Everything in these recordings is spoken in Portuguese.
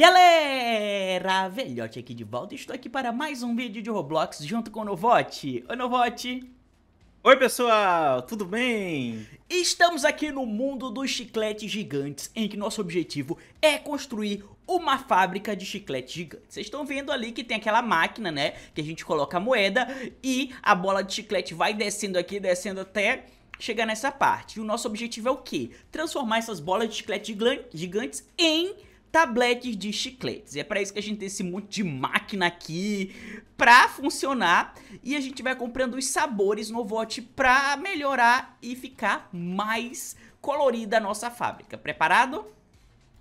Galera, Velhote aqui de volta estou aqui para mais um vídeo de Roblox junto com o Novote. Oi, Novote! Oi, pessoal! Tudo bem? Estamos aqui no mundo dos chicletes gigantes, em que nosso objetivo é construir uma fábrica de chiclete gigante. Vocês estão vendo ali que tem aquela máquina, né? Que a gente coloca a moeda e a bola de chiclete vai descendo aqui, descendo até chegar nessa parte. E o nosso objetivo é o quê? Transformar essas bolas de chiclete gigantes em tabletes de chicletes. E é para isso que a gente tem esse monte de máquina aqui para funcionar e a gente vai comprando os sabores no vote para melhorar e ficar mais colorida a nossa fábrica. Preparado?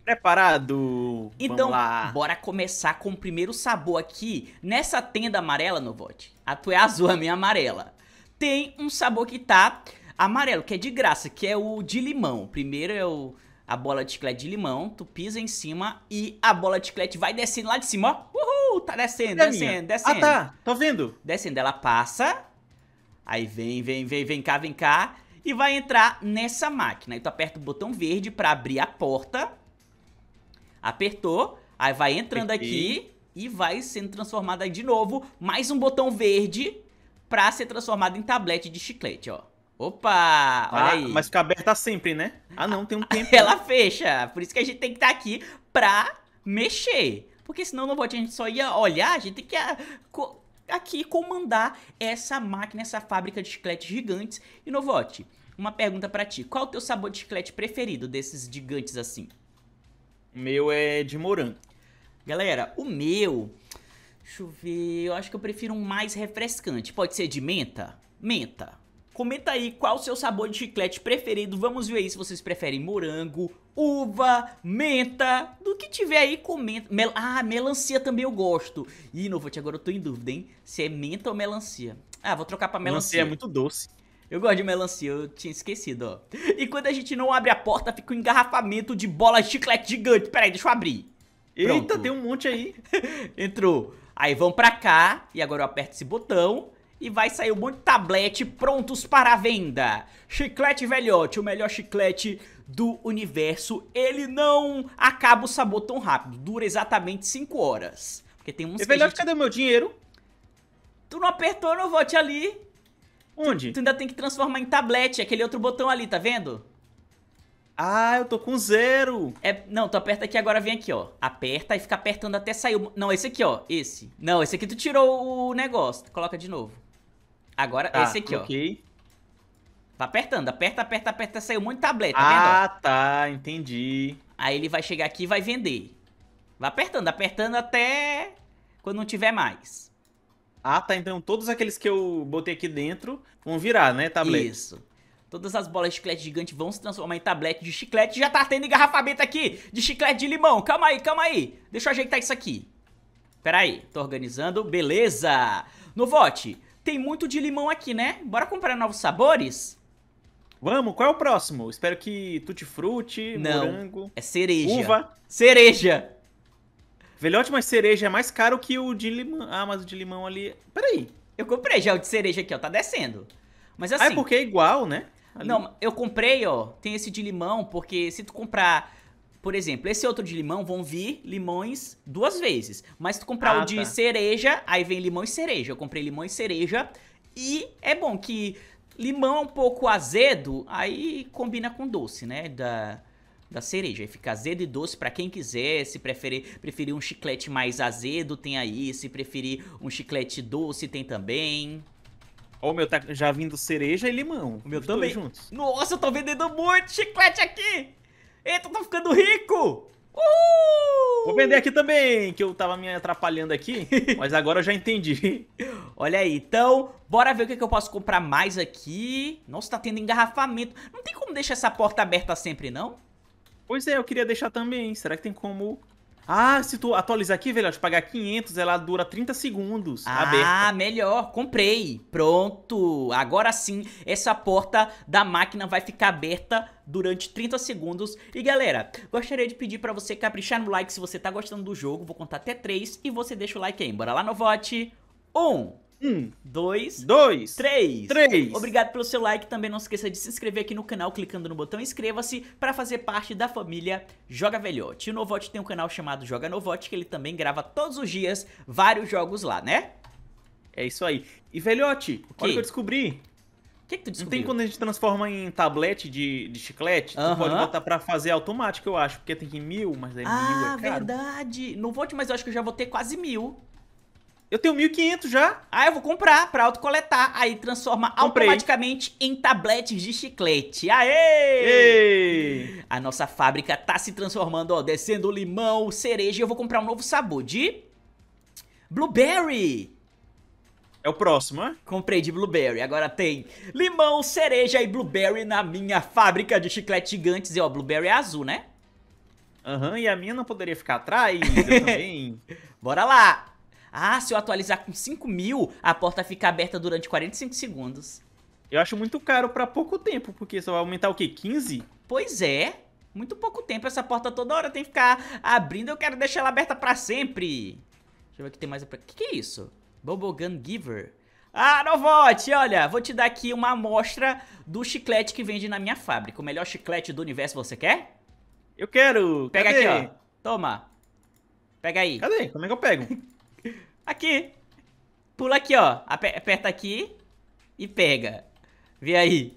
Preparado. Então, bora começar com o primeiro sabor aqui nessa tenda amarela no vote. A ah, tua é azul, a minha é amarela. Tem um sabor que tá amarelo, que é de graça, que é o de limão. Primeiro é o a bola de chiclete de limão, tu pisa em cima e a bola de chiclete vai descendo lá de cima, ó. Uhul, tá descendo, descendo, descendo. Ah, tá. Tô vendo. Descendo, ela passa. Aí vem, vem, vem, vem cá, vem cá. E vai entrar nessa máquina. Aí tu aperta o botão verde pra abrir a porta. Apertou. Aí vai entrando aqui e vai sendo transformada de novo. Mais um botão verde pra ser transformada em tablete de chiclete, ó. Opa! Olha ah, aí. Mas fica aberta sempre, né? Ah, não, tem um tempo. Ela fecha. Por isso que a gente tem que estar tá aqui pra mexer. Porque senão no bot a gente só ia olhar, a gente tem que ah, aqui comandar essa máquina, essa fábrica de chicletes gigantes. E Novote, uma pergunta para ti. Qual é o teu sabor de chiclete preferido desses gigantes assim? O meu é de morango. Galera, o meu... Deixa eu ver... Eu acho que eu prefiro um mais refrescante. Pode ser de menta? Menta. Comenta aí qual o seu sabor de chiclete preferido. Vamos ver aí se vocês preferem morango, uva, menta, do que tiver aí, comenta. Mel ah, melancia também eu gosto. Ih, Novote, agora eu tô em dúvida, hein? Se é menta ou melancia. Ah, vou trocar pra melancia. Melancia é muito doce. Eu gosto de melancia, eu tinha esquecido, ó. E quando a gente não abre a porta, fica um engarrafamento de bola de chiclete gigante. Pera aí, deixa eu abrir. Pronto. Eita, tem um monte aí. Entrou. Aí vão pra cá, e agora eu aperto esse botão e vai sair um monte de tablete prontos para venda. Chiclete velhote, o melhor chiclete do universo, ele não acaba o sabor tão rápido, dura exatamente 5 horas. Porque tem uns. velhote, gente... cadê meu dinheiro? Tu não apertou no vote ali. Onde? Tu ainda tem que transformar em tablete, aquele outro botão ali, tá vendo? Ah, eu tô com zero. É, não, tu aperta aqui agora, vem aqui, ó. Aperta e fica apertando até sair. O... Não, esse aqui, ó. Esse. Não, esse aqui tu tirou o negócio. Coloca de novo. Agora tá, esse aqui, okay. ó. Tá vai apertando, aperta, aperta, aperta, saiu muito tableta, tá Ah, vendo, tá, entendi. Aí ele vai chegar aqui e vai vender. Vai apertando, apertando até quando não tiver mais. Ah, tá, então todos aqueles que eu botei aqui dentro vão virar, né, tablet Isso. Todas as bolas de chiclete gigante vão se transformar em tablete de chiclete. Já tá tendo engarrafamento aqui de chiclete de limão. Calma aí, calma aí. Deixa eu ajeitar isso aqui. Pera aí, tô organizando. Beleza. No vote, tem muito de limão aqui, né? Bora comprar novos sabores? Vamos, qual é o próximo? Espero que tutti frutti, Não, morango. É cereja. Uva. Cereja! Velhote, mas cereja é mais caro que o de limão. Ah, mas o de limão ali. Peraí. Eu comprei já o de cereja aqui, ó. Tá descendo. Mas assim. Ah, é assim, porque é igual, né? Ali. Não, eu comprei, ó. Tem esse de limão, porque se tu comprar por exemplo, esse outro de limão vão vir limões duas vezes. Mas se tu comprar ah, o de tá. cereja, aí vem limão e cereja. Eu comprei limão e cereja. E é bom que limão é um pouco azedo, aí combina com doce, né? Da, da cereja. Aí fica azedo e doce para quem quiser. Se preferir, preferir um chiclete mais azedo, tem aí. Se preferir um chiclete doce, tem também. Ó, o meu tá já vindo cereja e limão. O meu Os também. Juntos. Nossa, eu tô vendendo muito chiclete aqui! Eita, tô ficando rico! Uhul! Vou vender aqui também, que eu tava me atrapalhando aqui, mas agora eu já entendi. Olha aí, então, bora ver o que, que eu posso comprar mais aqui. Nossa, tá tendo engarrafamento. Não tem como deixar essa porta aberta sempre, não? Pois é, eu queria deixar também. Será que tem como ah, se tu atualizar aqui, velho, te pagar 500, ela dura 30 segundos. Ah, aberta. melhor. Comprei. Pronto. Agora sim, essa porta da máquina vai ficar aberta durante 30 segundos. E galera, gostaria de pedir pra você caprichar no like se você tá gostando do jogo. Vou contar até 3 e você deixa o like aí. Bora lá no vote. 1. Um. Um, dois, dois, três. três. Obrigado pelo seu like. Também não se esqueça de se inscrever aqui no canal clicando no botão inscreva-se para fazer parte da família Joga Velhote. O Novote tem um canal chamado Joga Novote que ele também grava todos os dias vários jogos lá, né? É isso aí. E Velhote, o que eu descobri? O que, é que tu descobriu? Não tem quando a gente transforma em tablete de, de chiclete? Tu pode botar pra fazer automático, eu acho. Porque tem que mil, mas aí é ah, mil é caro. Ah, verdade. Não volte, mas eu acho que eu já vou ter quase mil. Eu tenho 1.500 já. Ah, eu vou comprar pra autocoletar. Aí transforma Comprei. automaticamente em tabletes de chiclete. Aê! Ei! A nossa fábrica tá se transformando, ó. Descendo limão, cereja. E eu vou comprar um novo sabor de... Blueberry! É o próximo, é? Comprei de blueberry. Agora tem limão, cereja e blueberry na minha fábrica de chiclete gigantes. E ó, blueberry é azul, né? Aham, uhum, e a minha não poderia ficar atrás. Eu também. Bora lá! Ah, se eu atualizar com 5 mil, a porta fica aberta durante 45 segundos. Eu acho muito caro para pouco tempo, porque só vai aumentar o quê? 15? Pois é. Muito pouco tempo, essa porta toda hora tem que ficar abrindo, eu quero deixar ela aberta pra sempre. Deixa eu ver o que tem mais... O que, que é isso? Gun Giver. Ah, Novote, olha, vou te dar aqui uma amostra do chiclete que vende na minha fábrica. O melhor chiclete do universo, você quer? Eu quero! Pega Cadê? aqui, ó. Toma. Pega aí. Cadê? Como é que eu pego? Aqui. Pula aqui, ó. Aperta aqui e pega. Vê aí.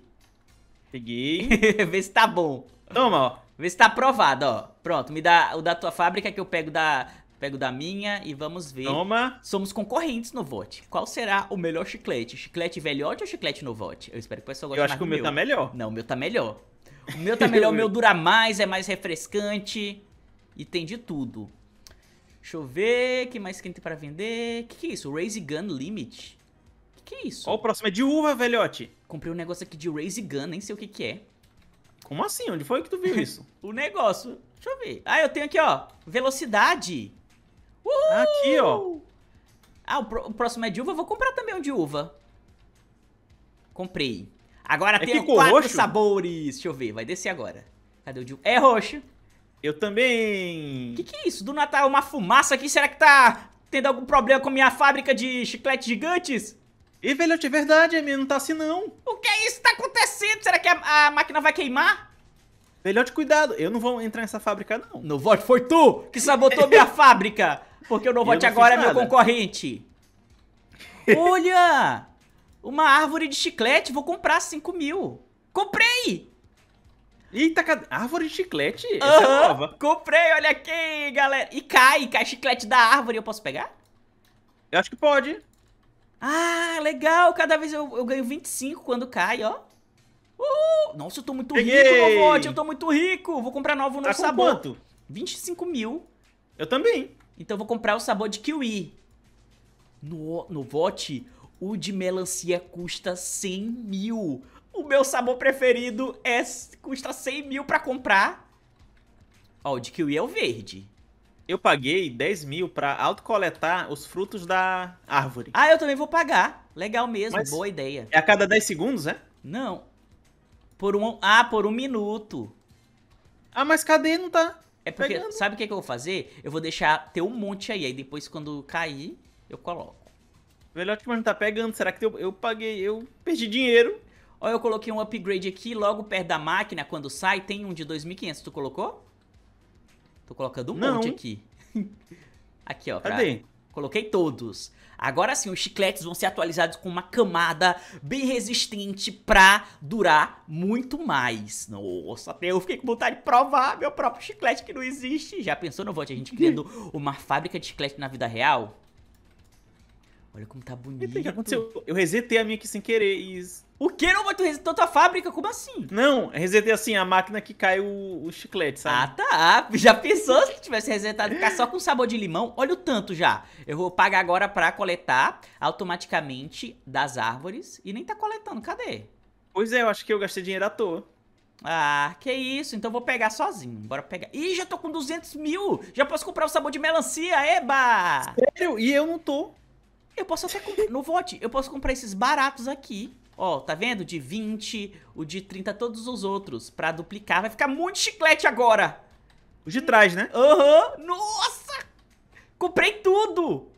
Peguei. Vê se tá bom. Toma, ó. Vê se tá aprovado, ó. Pronto, me dá o da tua fábrica que eu pego da, pego da minha e vamos ver. Toma. Somos concorrentes no vote. Qual será o melhor chiclete? Chiclete velhote ou chiclete no vote? Eu espero que o pessoal goste mais Eu acho que o meu, meu tá melhor. Não, o meu tá melhor. O meu tá melhor, o meu dura mais, é mais refrescante e tem de tudo. Deixa eu ver, que mais que tem pra vender? Que que é isso? Raise Gun Limit? Que que é isso? Ó, o próximo é de uva, velhote. Comprei um negócio aqui de Raise Gun, nem sei o que que é. Como assim? Onde foi que tu viu isso? o negócio. Deixa eu ver. Ah, eu tenho aqui, ó. Velocidade. Uhul! Aqui, ó. Ah, o, o, próximo é de uva. Vou comprar também um de uva. Comprei. Agora é tem quatro roxo? sabores. Deixa eu ver. Vai descer agora. Cadê o de uva? É roxo. Eu também. Que que é isso? Do Natal? tá uma fumaça aqui. Será que tá tendo algum problema com minha fábrica de chicletes gigantes? E velho, de é verdade, Emi, não tá assim não. O que é isso que tá acontecendo? Será que a, a máquina vai queimar? Velhote, cuidado, eu não vou entrar nessa fábrica não. Novote, foi tu que sabotou minha fábrica. Porque o Novote agora é meu concorrente. Olha, uma árvore de chiclete, vou comprar 5 mil. Comprei! Eita, cad... árvore de chiclete? Essa é nova. Comprei, olha aqui, galera. E cai, cai chiclete da árvore. Eu posso pegar? Eu acho que pode. Ah, legal. Cada vez eu, eu ganho 25 quando cai, ó. Uhul. Nossa, eu tô muito Peguei. rico, Novote. Eu tô muito rico. Vou comprar novo no tá sabor. quanto? 25 mil. Eu também. Então eu vou comprar o sabor de kiwi. No, no vote, o de melancia custa 100 mil. O meu sabor preferido é custa 100 mil pra comprar. Ó, o de kiwi é o verde. Eu paguei 10 mil pra autocoletar os frutos da árvore. Ah, eu também vou pagar. Legal mesmo, Mas boa ideia. É a cada 10 segundos, é? Não. Por um... Ah, por um minuto. Ah, mas cadê? Não tá. É porque, pegando. sabe o que, que eu vou fazer? Eu vou deixar ter um monte aí, aí depois quando cair, eu coloco. Velhote, mas não tá pegando. Será que eu, eu paguei? Eu perdi dinheiro. Ó, eu coloquei um upgrade aqui logo perto da máquina, quando sai, tem um de 2.500, tu colocou? Tô colocando um Não. monte aqui. aqui, ó. Pra... Coloquei todos. Agora sim, os chicletes vão ser atualizados com uma camada bem resistente pra durar muito mais. Nossa, eu fiquei com vontade de provar meu próprio chiclete que não existe. Já pensou no Vote a gente criando uma fábrica de chiclete na vida real? Olha como tá bonito. O que aconteceu? Eu resetei a minha aqui sem querer e... O que? Não, vai tu resetou tua fábrica? Como assim? Não, resetei assim, a máquina que cai o, o chiclete, sabe? Ah, tá. Já pensou se tivesse resetado ficar só com sabor de limão? Olha o tanto já. Eu vou pagar agora pra coletar automaticamente das árvores e nem tá coletando. Cadê? Pois é, eu acho que eu gastei dinheiro à toa. Ah, que isso. Então vou pegar sozinho. Bora pegar. Ih, já tô com 200 mil. Já posso comprar o sabor de melancia. Eba! Sério? E eu não tô. Eu posso até comprar no Vote, eu posso comprar esses baratos aqui. Ó, tá vendo? De 20, o de 30, todos os outros. Pra duplicar, vai ficar muito chiclete agora. Os de trás, né? Aham. Uhum. Nossa! Comprei tudo!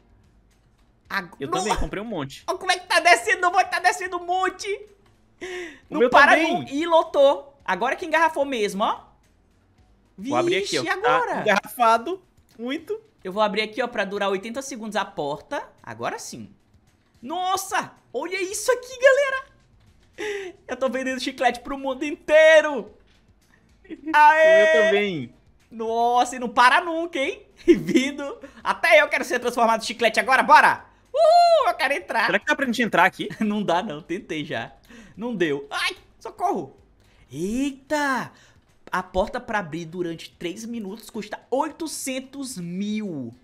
Agora... Eu também comprei um monte. Ó, como é que tá descendo, Vou tá descendo um monte. O não para também. e lotou. Agora que engarrafou mesmo, ó. Vixe, vou abrir aqui, ó. agora? Tá engarrafado, muito. Eu vou abrir aqui, ó, pra durar 80 segundos a porta. Agora sim. Nossa, olha isso aqui, galera. Eu tô vendendo chiclete pro mundo inteiro. Aê! Eu também. Nossa, e não para nunca, hein? Vindo. Até eu quero ser transformado em chiclete agora, bora! Uhul, eu quero entrar. Será que dá pra gente entrar aqui? não dá não, tentei já. Não deu. Ai, socorro. Eita, a porta para abrir durante 3 minutos custa 800 mil.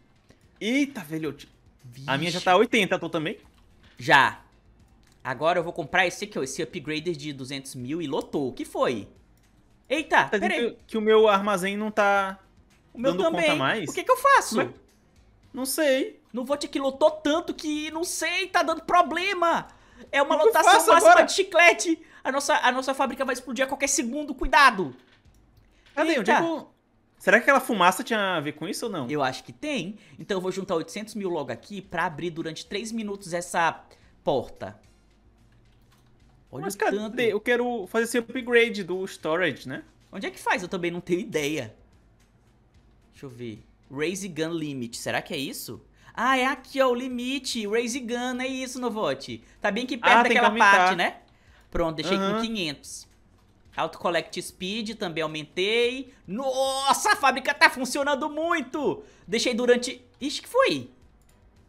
Eita, velho. Vixe. A minha já tá 80, tô também? Já. Agora eu vou comprar esse aqui, esse upgrader de 200 mil e lotou. O que foi? Eita, tá peraí. Que, que o meu armazém não tá o meu dando também. conta mais. O que que eu faço? Mas... Não sei. Não vou te que lotou tanto que não sei, tá dando problema. É uma que lotação que máxima agora? de chiclete. A nossa, a nossa fábrica vai explodir a qualquer segundo, cuidado. Cadê? Eita. Onde é que eu... Será que aquela fumaça tinha a ver com isso ou não? Eu acho que tem. Então eu vou juntar 800 mil logo aqui pra abrir durante 3 minutos essa porta. Olha Mas, o cara, tanto. eu quero fazer esse upgrade do storage, né? Onde é que faz? Eu também não tenho ideia. Deixa eu ver. Raise Gun Limit. Será que é isso? Ah, é aqui, ó, o limite. Raise Gun, é isso, Novote. Tá bem que perto ah, daquela parte, né? Pronto, deixei uhum. com 500. Auto Collect Speed também aumentei. Nossa, a fábrica tá funcionando muito! Deixei durante... Ixi, que foi?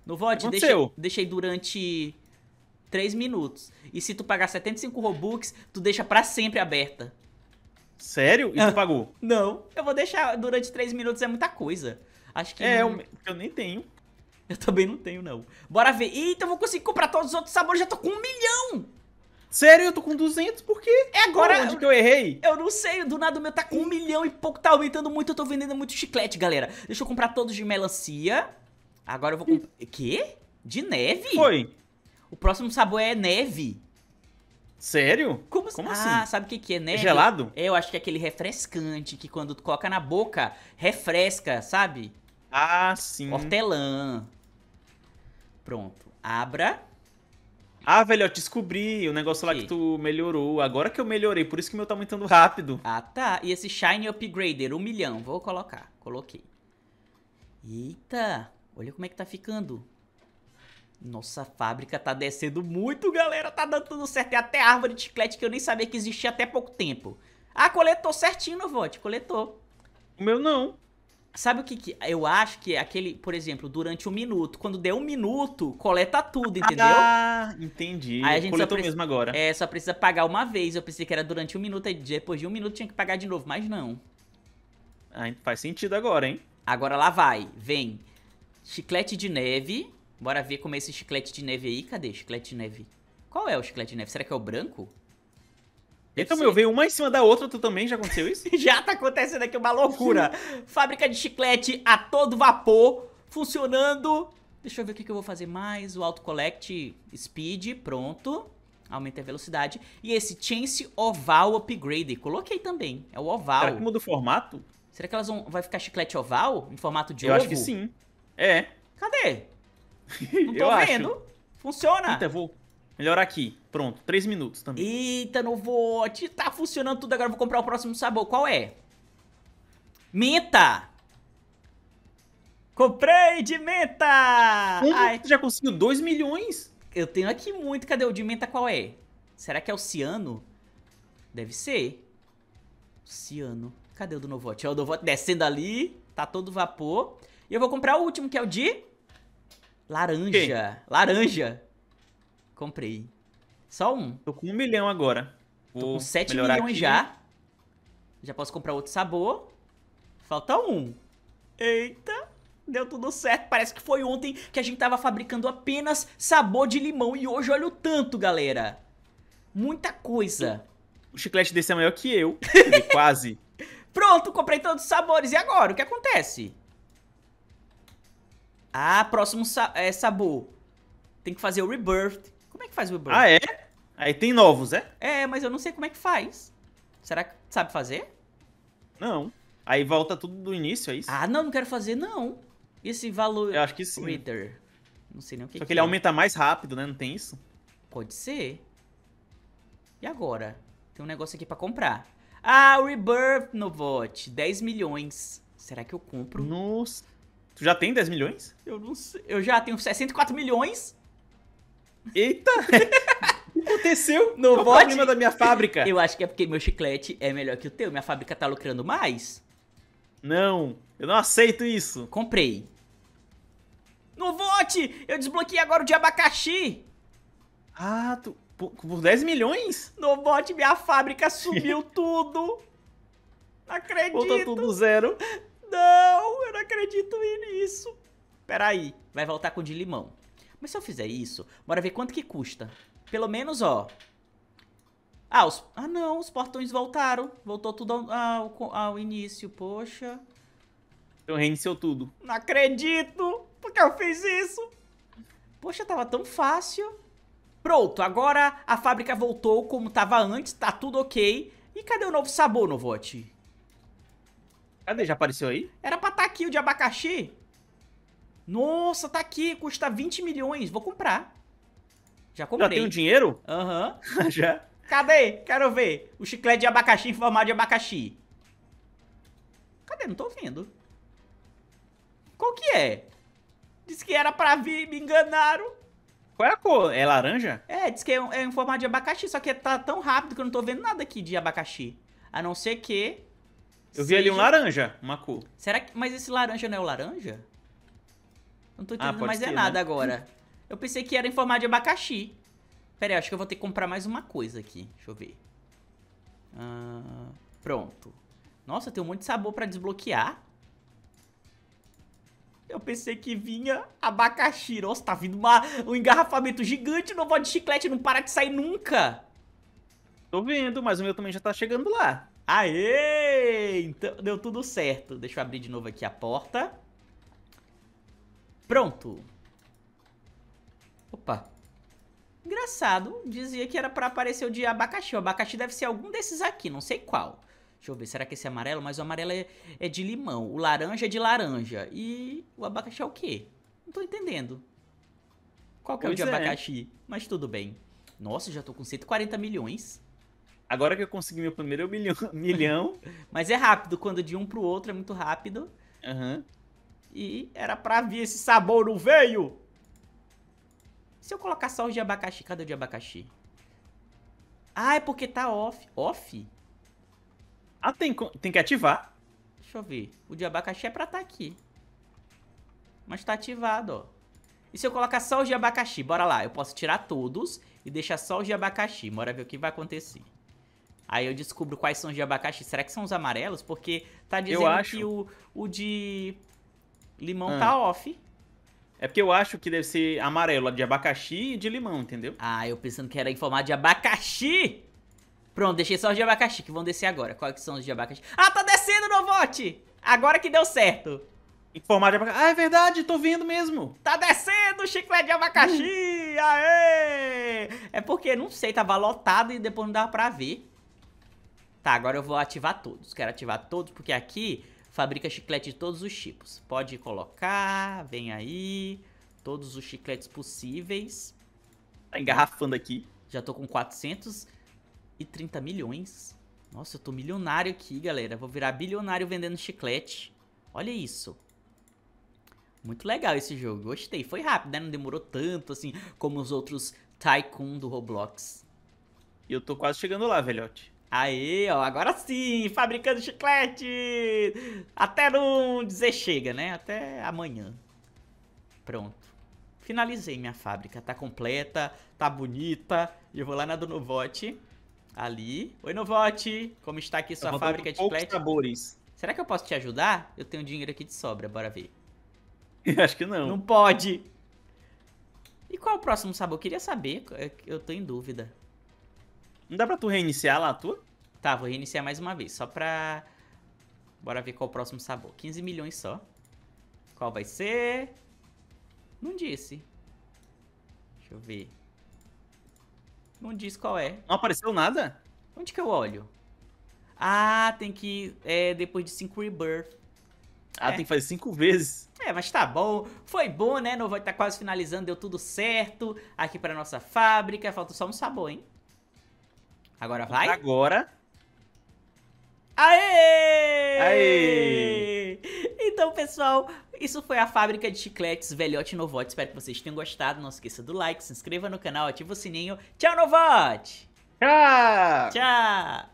No VOD, deixei, deixei durante 3 minutos. E se tu pagar 75 Robux, tu deixa pra sempre aberta. Sério? E tu ah. pagou? Não, eu vou deixar durante 3 minutos, é muita coisa. Acho que... É, não... eu, eu nem tenho. Eu também não tenho, não. Bora ver. Eita, eu vou conseguir comprar todos os outros sabores, já tô com um milhão! Sério, eu tô com 200, por quê? É agora. Pô, onde eu, que eu errei? Eu não sei, do nada o meu tá com um milhão e pouco, tá aumentando muito, eu tô vendendo muito chiclete, galera. Deixa eu comprar todos de melancia. Agora eu vou comprar. Hum. Quê? De neve? Foi. O próximo sabor é neve. Sério? Como, Como ah, assim? Ah, sabe o que, que é neve? É gelado? É, eu acho que é aquele refrescante que quando tu coloca na boca, refresca, sabe? Ah, sim. Hortelã. Pronto. Abra. Ah, velho, eu descobri o negócio lá que tu melhorou. Agora que eu melhorei, por isso que meu tá aumentando rápido. Ah, tá. E esse shiny Upgrader, um milhão. Vou colocar. Coloquei. Eita. Olha como é que tá ficando. Nossa, fábrica tá descendo muito, galera. Tá dando tudo certo. Tem é até árvore de chiclete que eu nem sabia que existia até pouco tempo. Ah, coletou certinho Novote. Coletou. O meu não. Sabe o que, que, eu acho que é aquele, por exemplo, durante um minuto. Quando der um minuto, coleta tudo, entendeu? Ah, entendi. Aí a gente Coletou mesmo agora. É, só precisa pagar uma vez. Eu pensei que era durante um minuto, aí depois de um minuto tinha que pagar de novo, mas não. Ah, então faz sentido agora, hein? Agora lá vai, vem. Chiclete de neve. Bora ver como é esse chiclete de neve aí. Cadê chiclete de neve? Qual é o chiclete de neve? Será que é o branco? Então, meu, veio uma em cima da outra, tu também já aconteceu isso? já tá acontecendo aqui uma loucura. Fábrica de chiclete a todo vapor, funcionando. Deixa eu ver o que, que eu vou fazer mais. O Auto Collect Speed, pronto. Aumenta a velocidade. E esse Chance Oval Upgrade, coloquei também. É o oval. Será que muda o formato? Será que elas vão, vai ficar chiclete oval em formato de eu ovo? Eu acho que sim. É. Cadê? Não tô eu vendo. Acho. Funciona. Então, eu vou melhorar aqui. Pronto, três minutos também. Eita, Novote, tá funcionando tudo agora, vou comprar o próximo sabor, qual é? Menta! Comprei de menta! Ai. já conseguiu 2 milhões? Eu tenho aqui muito, cadê o de menta qual é? Será que é o ciano? Deve ser. Ciano. Cadê o do Novote? É o Novote descendo ali, tá todo vapor. E eu vou comprar o último, que é o de... Laranja. Quem? Laranja. Comprei. Só um. Tô com um milhão agora. Vou Tô com 7 milhões aqui. já. Já posso comprar outro sabor. Falta um. Eita. Deu tudo certo. Parece que foi ontem que a gente tava fabricando apenas sabor de limão. E hoje olha o tanto, galera. Muita coisa. O chiclete desse é maior que eu. É quase. Pronto, comprei todos os sabores. E agora? O que acontece? Ah, próximo sa é, sabor. Tem que fazer o rebirth. Como é que faz o rebirth? Ah, é? Aí tem novos, é? É, mas eu não sei como é que faz. Será que sabe fazer? Não. Aí volta tudo do início, é isso? Ah, não, não quero fazer, não. Esse valor... Eu acho que sim. Reader. Não sei nem o que Só que, que ele é. aumenta mais rápido, né? Não tem isso? Pode ser. E agora? Tem um negócio aqui pra comprar. Ah, Rebirth no 10 milhões. Será que eu compro? Nossa. Tu já tem 10 milhões? Eu não sei. Eu já tenho 64 milhões. Eita! que aconteceu? Não Qual da minha fábrica? Eu acho que é porque meu chiclete é melhor que o teu. Minha fábrica tá lucrando mais. Não, eu não aceito isso. Comprei. No vote! Eu desbloqueei agora o de abacaxi. Ah, tu... Por, por 10 milhões? No vote, minha fábrica sumiu tudo. Não acredito. Voltou tudo zero. Não, eu não acredito nisso. Peraí, vai voltar com o de limão. Mas se eu fizer isso, bora ver quanto que custa. Pelo menos, ó. Ah, os... ah não, os portões voltaram. Voltou tudo ao, ao, início, poxa. Então reiniciou tudo. Não acredito! Por que eu fiz isso? Poxa, tava tão fácil. Pronto, agora a fábrica voltou como tava antes, tá tudo ok. E cadê o novo sabor, Novote? Cadê? Já apareceu aí? Era pra estar tá aqui o de abacaxi. Nossa, tá aqui, custa 20 milhões, vou comprar. Já comprei. Já tem o dinheiro? Aham. Uhum. Já? Cadê? Quero ver. O chiclete de abacaxi em formato de abacaxi. Cadê? Não tô vendo. Qual que é? Diz que era pra vir, me enganaram. Qual é a cor? É laranja? É, diz que é, é em formato de abacaxi, só que tá tão rápido que eu não tô vendo nada aqui de abacaxi. A não ser que... Eu seja... vi ali um laranja, uma cor. Será que... Mas esse laranja não é o laranja? Não tô ah, entendendo ah, mais é ser, é nada né? agora. Eu pensei que era em formato de abacaxi. Pera aí, acho que eu vou ter que comprar mais uma coisa aqui. Deixa eu ver. Ah, pronto. Nossa, tem um monte de sabor pra desbloquear. Eu pensei que vinha abacaxi. Nossa, tá vindo uma, um engarrafamento gigante no vó de chiclete. Não para de sair nunca. Tô vendo, mas o meu também já tá chegando lá. Aê! Então, deu tudo certo. Deixa eu abrir de novo aqui a porta. Pronto. Opa. Engraçado, dizia que era pra aparecer o de abacaxi. O abacaxi deve ser algum desses aqui, não sei qual. Deixa eu ver, será que esse é amarelo? Mas o amarelo é, é de limão, o laranja é de laranja. E o abacaxi é o quê? Não tô entendendo. Qual que é o de é. abacaxi? Mas tudo bem. Nossa, já tô com 140 milhões. Agora que eu consegui meu primeiro milhão. milhão. Mas é rápido, quando é de um pro outro é muito rápido. Aham. Uhum. E era pra vir esse sabor, não veio? Se eu colocar só os de abacaxi, cadê o de abacaxi? Ah, é porque tá off. Off? Ah, tem, tem que ativar. Deixa eu ver. O de abacaxi é pra tá aqui. Mas tá ativado, ó. E se eu colocar só os de abacaxi? Bora lá. Eu posso tirar todos e deixar só os de abacaxi. Bora ver o que vai acontecer. Aí eu descubro quais são os de abacaxi. Será que são os amarelos? Porque tá dizendo que o, o de limão ah. tá off. É porque eu acho que deve ser amarelo, de abacaxi e de limão, entendeu? Ah, eu pensando que era em formato de abacaxi! Pronto, deixei só os de abacaxi, que vão descer agora. Qual que são os de abacaxi? Ah, tá descendo, Novote! Agora que deu certo. Em formato de abacaxi. Ah, é verdade, tô vendo mesmo. Tá descendo, chiclete de abacaxi! Aê! É porque, não sei, tava lotado e depois não dava pra ver. Tá, agora eu vou ativar todos. Quero ativar todos, porque aqui Fabrica chiclete de todos os tipos. Pode colocar, vem aí. Todos os chicletes possíveis. Tá engarrafando aqui. Já tô com 430 milhões. Nossa, eu tô milionário aqui, galera. Vou virar bilionário vendendo chiclete. Olha isso. Muito legal esse jogo, gostei. Foi rápido, né? Não demorou tanto, assim, como os outros Tycoon do Roblox. E eu tô quase chegando lá, velhote. Aí, ó, agora sim, fabricando chiclete! Até não dizer chega, né? Até amanhã. Pronto. Finalizei minha fábrica, tá completa, tá bonita. Eu vou lá na do Novote, ali. Oi, Novote, como está aqui sua fábrica de chiclete? sabores. Será que eu posso te ajudar? Eu tenho dinheiro aqui de sobra, bora ver. Acho que não. Não pode! E qual é o próximo sabor? Eu queria saber, é eu tô em dúvida. Não dá pra tu reiniciar lá a tua? Tá, vou reiniciar mais uma vez, só pra... Bora ver qual o próximo sabor. 15 milhões só. Qual vai ser? Não disse. Deixa eu ver. Não diz qual é. Não apareceu nada? Onde que eu olho? Ah, tem que... É, depois de 5 rebirth. Ah, é. tem que fazer cinco vezes. É, mas tá bom. Foi bom, né? Novo tá quase finalizando, deu tudo certo. Aqui pra nossa fábrica. Falta só um sabor, hein? Agora vai. Agora. Aê! Aê! Então, pessoal, isso foi a fábrica de chicletes Velhote Novote. Espero que vocês tenham gostado. Não esqueça do like, se inscreva no canal, ativa o sininho. Tchau, Novote! Tchau! Tchau!